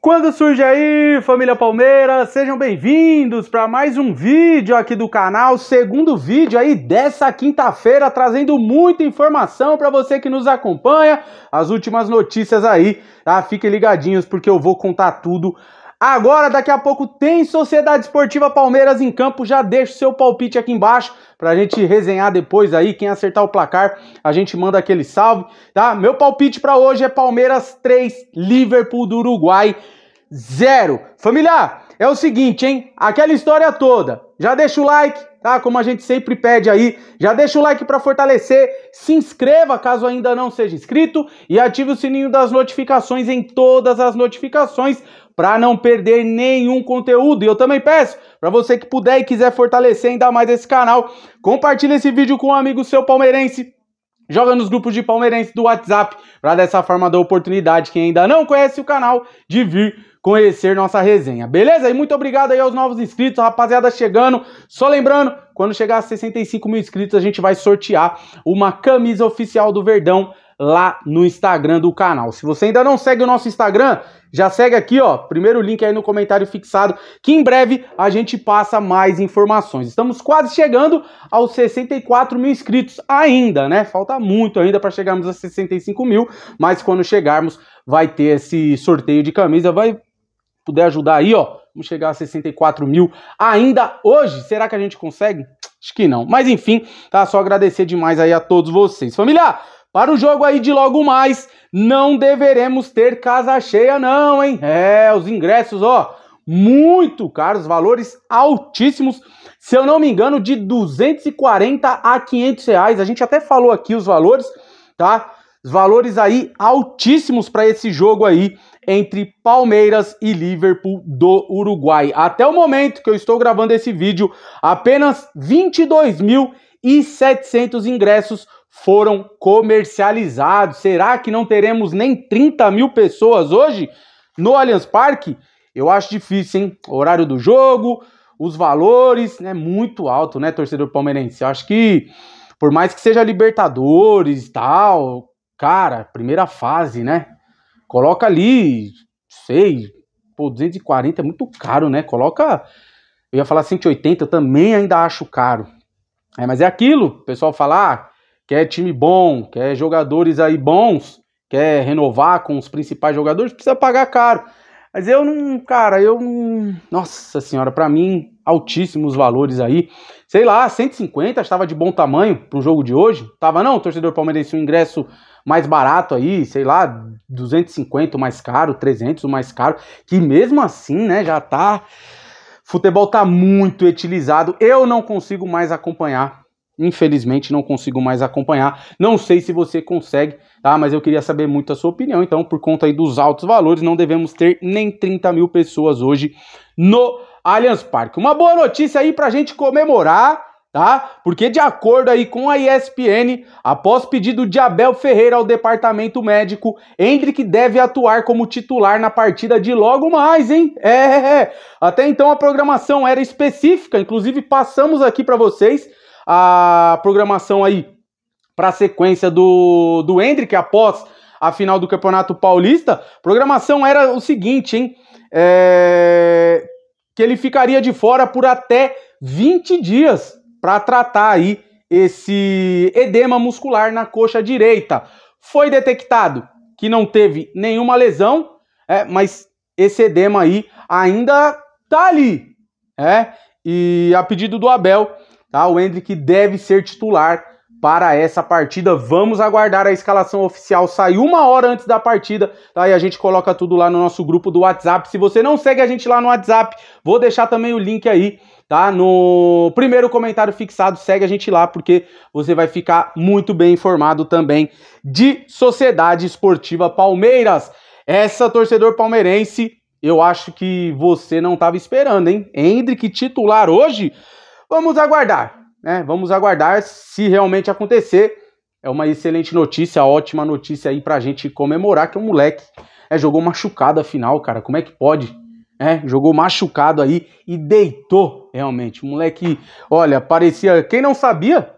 Quando surge aí, família Palmeiras, sejam bem-vindos para mais um vídeo aqui do canal, segundo vídeo aí dessa quinta-feira, trazendo muita informação para você que nos acompanha, as últimas notícias aí, tá? Fiquem ligadinhos porque eu vou contar tudo Agora, daqui a pouco, tem Sociedade Esportiva Palmeiras em campo. Já deixa o seu palpite aqui embaixo pra gente resenhar depois aí. Quem acertar o placar, a gente manda aquele salve, tá? Meu palpite para hoje é Palmeiras 3, Liverpool do Uruguai 0. Familiar, é o seguinte, hein? Aquela história toda. Já deixa o like, tá? Como a gente sempre pede aí. Já deixa o like para fortalecer. Se inscreva caso ainda não seja inscrito e ative o sininho das notificações em todas as notificações para não perder nenhum conteúdo. E eu também peço para você que puder e quiser fortalecer ainda mais esse canal, compartilhe esse vídeo com um amigo seu palmeirense. Joga nos grupos de Palmeirense do WhatsApp para dessa forma dar oportunidade quem ainda não conhece o canal de vir conhecer nossa resenha, beleza? E muito obrigado aí aos novos inscritos, rapaziada chegando. Só lembrando, quando chegar a 65 mil inscritos, a gente vai sortear uma camisa oficial do Verdão lá no Instagram do canal. Se você ainda não segue o nosso Instagram, já segue aqui, ó, primeiro link aí no comentário fixado, que em breve a gente passa mais informações. Estamos quase chegando aos 64 mil inscritos ainda, né? Falta muito ainda para chegarmos a 65 mil, mas quando chegarmos vai ter esse sorteio de camisa, vai poder ajudar aí, ó, vamos chegar a 64 mil ainda hoje. Será que a gente consegue? Acho que não. Mas enfim, tá? Só agradecer demais aí a todos vocês. Família! Para o jogo aí de logo mais, não deveremos ter casa cheia não, hein? É, os ingressos, ó, muito caros, valores altíssimos. Se eu não me engano, de 240 a 500 reais. A gente até falou aqui os valores, tá? Valores aí altíssimos para esse jogo aí entre Palmeiras e Liverpool do Uruguai. Até o momento que eu estou gravando esse vídeo, apenas 22.700 ingressos foram comercializados. Será que não teremos nem 30 mil pessoas hoje no Allianz Parque? Eu acho difícil, hein? O horário do jogo, os valores, né? Muito alto, né, torcedor palmeirense? Eu acho que, por mais que seja Libertadores e tal, cara, primeira fase, né? Coloca ali, sei, pô, 240 é muito caro, né? Coloca, eu ia falar 180, eu também ainda acho caro. É, mas é aquilo, o pessoal fala, ah, quer time bom, quer jogadores aí bons, quer renovar com os principais jogadores, precisa pagar caro. Mas eu não, cara, eu não. Nossa senhora, para mim, altíssimos valores aí. Sei lá, 150 estava de bom tamanho para o jogo de hoje. Tava não, torcedor palmeirense, um ingresso mais barato aí, sei lá, 250 o mais caro, 300 o mais caro, que mesmo assim, né, já tá futebol tá muito utilizado. Eu não consigo mais acompanhar. Infelizmente não consigo mais acompanhar. Não sei se você consegue, tá? Mas eu queria saber muito a sua opinião. Então, por conta aí dos altos valores, não devemos ter nem 30 mil pessoas hoje no Allianz Parque. Uma boa notícia aí pra gente comemorar tá? Porque de acordo aí com a ESPN, após pedido de Abel Ferreira ao departamento médico, Hendrick deve atuar como titular na partida de logo mais, hein? É, é, é. até então a programação era específica, inclusive passamos aqui para vocês a programação aí para a sequência do do Hendrick após a final do Campeonato Paulista. Programação era o seguinte, hein? É... Que ele ficaria de fora por até 20 dias para tratar aí esse edema muscular na coxa direita. Foi detectado que não teve nenhuma lesão, é, mas esse edema aí ainda tá ali, é? E a pedido do Abel, tá? O Hendrick deve ser titular para essa partida. Vamos aguardar a escalação oficial sair uma hora antes da partida, tá? E a gente coloca tudo lá no nosso grupo do WhatsApp. Se você não segue a gente lá no WhatsApp, vou deixar também o link aí tá? No primeiro comentário fixado, segue a gente lá porque você vai ficar muito bem informado também de Sociedade Esportiva Palmeiras. Essa torcedor palmeirense, eu acho que você não estava esperando, hein? Hendrick titular hoje. Vamos aguardar, né? Vamos aguardar se realmente acontecer. É uma excelente notícia, ótima notícia aí pra gente comemorar que o moleque é, jogou machucado a final, cara. Como é que pode? É, jogou machucado aí e deitou realmente. O moleque, olha, parecia. Quem não sabia,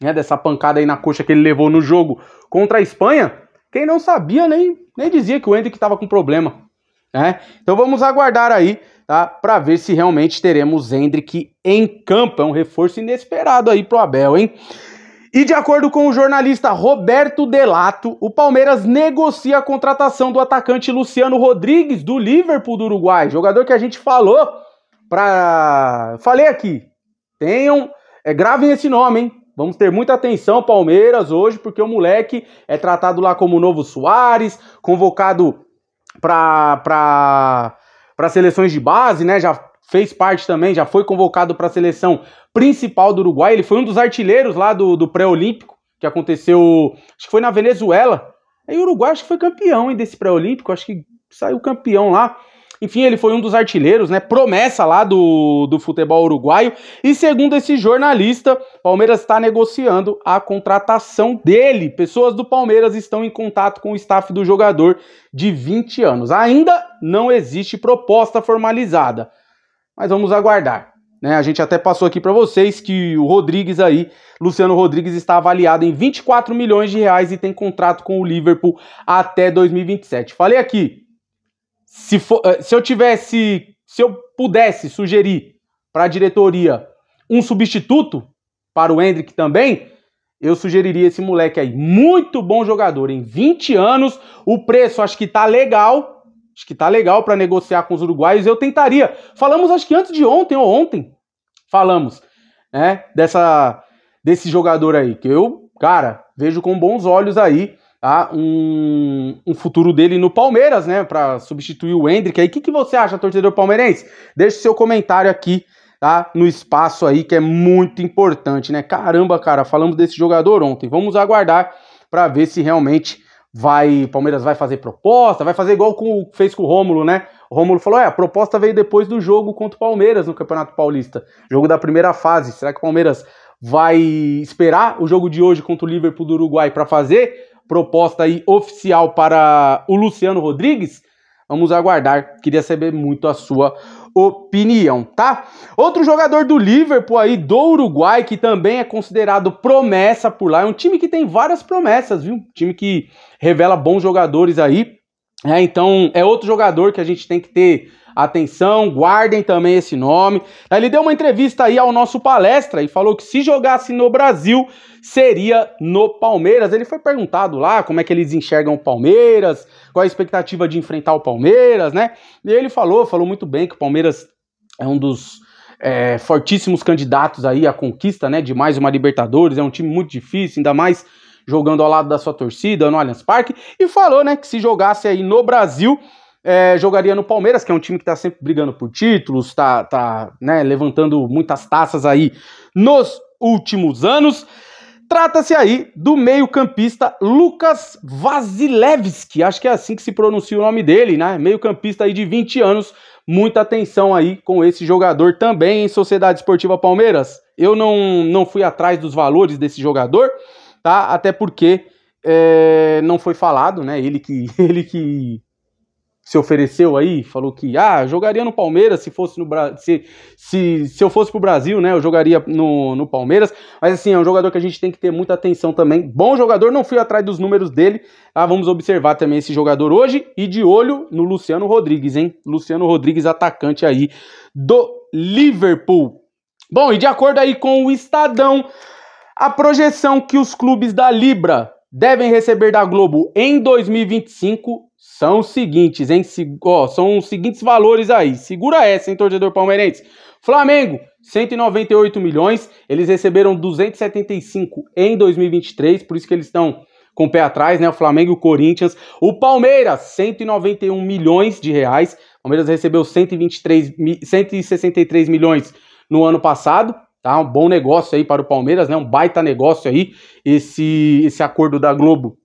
né, dessa pancada aí na coxa que ele levou no jogo contra a Espanha, quem não sabia nem, nem dizia que o Hendrick estava com problema. Né? Então vamos aguardar aí, tá? Para ver se realmente teremos Hendrick em campo. É um reforço inesperado aí pro Abel, hein? E de acordo com o jornalista Roberto Delato, o Palmeiras negocia a contratação do atacante Luciano Rodrigues do Liverpool do Uruguai, jogador que a gente falou para. Falei aqui. Tenham. É, gravem esse nome, hein? Vamos ter muita atenção, Palmeiras, hoje, porque o moleque é tratado lá como novo Soares, convocado para seleções de base, né? Já fez parte também, já foi convocado para a seleção principal do Uruguai. Ele foi um dos artilheiros lá do, do pré-olímpico, que aconteceu. Acho que foi na Venezuela. Aí o Uruguai acho que foi campeão hein, desse pré-olímpico, acho que saiu campeão lá. Enfim, ele foi um dos artilheiros, né? Promessa lá do, do futebol uruguaio. E segundo esse jornalista, Palmeiras está negociando a contratação dele. Pessoas do Palmeiras estão em contato com o staff do jogador de 20 anos. Ainda não existe proposta formalizada, mas vamos aguardar. Né? A gente até passou aqui para vocês que o Rodrigues aí, Luciano Rodrigues, está avaliado em 24 milhões de reais e tem contrato com o Liverpool até 2027. Falei aqui se, for, eh, se eu tivesse, se eu pudesse sugerir para a diretoria um substituto para o Hendrick também, eu sugeriria esse moleque aí. Muito bom jogador, em 20 anos, o preço acho que tá legal. Acho que tá legal para negociar com os uruguaios, eu tentaria. Falamos acho que antes de ontem ou ontem, falamos, né, dessa desse jogador aí que eu, cara, vejo com bons olhos aí um, um futuro dele no Palmeiras, né? Para substituir o Hendrick. Aí, o que, que você acha, torcedor palmeirense? Deixe seu comentário aqui tá? No espaço aí que é muito importante, né? Caramba, cara, falamos desse jogador ontem. Vamos aguardar para ver se realmente vai, o Palmeiras vai fazer proposta, vai fazer igual com, fez com o Rômulo, né? O Rômulo falou: "É, a proposta veio depois do jogo contra o Palmeiras no Campeonato Paulista, jogo da primeira fase. Será que o Palmeiras vai esperar o jogo de hoje contra o Liverpool do Uruguai para fazer proposta aí oficial para o Luciano Rodrigues. Vamos aguardar, queria saber muito a sua opinião, tá? Outro jogador do Liverpool aí, do Uruguai, que também é considerado promessa por lá. É um time que tem várias promessas, viu? Um time que revela bons jogadores aí. É, então, é outro jogador que a gente tem que ter Atenção, guardem também esse nome. Ele deu uma entrevista aí ao nosso palestra e falou que se jogasse no Brasil, seria no Palmeiras. Ele foi perguntado lá como é que eles enxergam o Palmeiras, qual a expectativa de enfrentar o Palmeiras, né? E ele falou, falou muito bem que o Palmeiras é um dos é, fortíssimos candidatos aí à conquista, né, de mais uma Libertadores. É um time muito difícil, ainda mais jogando ao lado da sua torcida no Allianz Parque. E falou, né, que se jogasse aí no Brasil, é, jogaria no Palmeiras, que é um time que está sempre brigando por títulos, está tá, né, levantando muitas taças aí nos últimos anos. Trata-se aí do meio-campista Lucas Vasilevski, acho que é assim que se pronuncia o nome dele, né? Meio-campista aí de 20 anos. Muita atenção aí com esse jogador também em Sociedade Esportiva Palmeiras. Eu não, não fui atrás dos valores desse jogador, tá? Até porque é, não foi falado, né? Ele que, ele que se ofereceu aí, falou que ah, jogaria no Palmeiras se fosse no se, se, se eu fosse pro Brasil, né? Eu jogaria no, no Palmeiras. Mas assim, é um jogador que a gente tem que ter muita atenção também. Bom jogador, não fui atrás dos números dele. Ah, vamos observar também esse jogador hoje e de olho no Luciano Rodrigues, hein? Luciano Rodrigues, atacante aí do Liverpool. Bom, e de acordo aí com o Estadão, a projeção que os clubes da Libra devem receber da Globo em 2025 são os seguintes, hein? Se, ó, são os seguintes valores aí. Segura essa, hein, torcedor palmeirense. Flamengo, 198 milhões. Eles receberam 275 em 2023, por isso que eles estão com o pé atrás, né? O Flamengo e o Corinthians. O Palmeiras, 191 milhões de reais. O Palmeiras recebeu 123, 163 milhões no ano passado. Tá? Um bom negócio aí para o Palmeiras, né? Um baita negócio aí, esse, esse acordo da Globo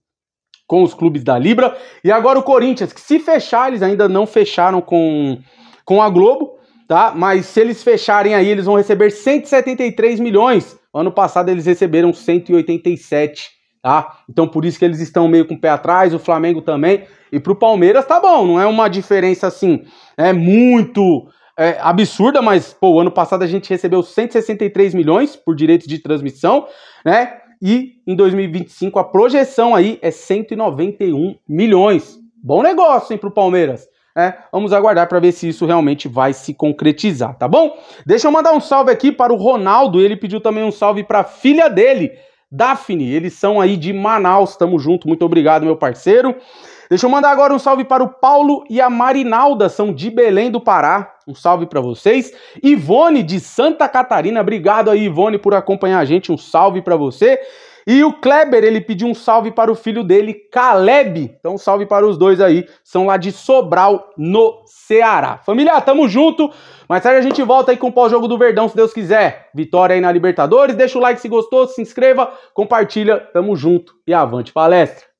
com os clubes da Libra. E agora o Corinthians, que se fechar, eles ainda não fecharam com, com a Globo, tá? Mas se eles fecharem aí, eles vão receber 173 milhões. Ano passado eles receberam 187, tá? Então por isso que eles estão meio com o pé atrás, o Flamengo também. E pro Palmeiras tá bom, não é uma diferença assim, é muito é, absurda, mas pô, ano passado a gente recebeu 163 milhões por direitos de transmissão, né? E em 2025 a projeção aí é 191 milhões. Bom negócio, hein, para o Palmeiras. É, vamos aguardar para ver se isso realmente vai se concretizar, tá bom? Deixa eu mandar um salve aqui para o Ronaldo, ele pediu também um salve para a filha dele, Daphne, eles são aí de Manaus, tamo junto, muito obrigado, meu parceiro. Deixa eu mandar agora um salve para o Paulo e a Marinalda, são de Belém do Pará. Um salve para vocês. Ivone de Santa Catarina, obrigado aí, Ivone, por acompanhar a gente. Um salve para você. E o Kleber, ele pediu um salve para o filho dele, Caleb. Então, salve para os dois aí. São lá de Sobral, no Ceará. Família, tamo junto. Mas aí a gente volta aí com o pós-jogo do Verdão, se Deus quiser. Vitória aí na Libertadores. Deixa o like se gostou, se inscreva, compartilha. Tamo junto e avante palestra.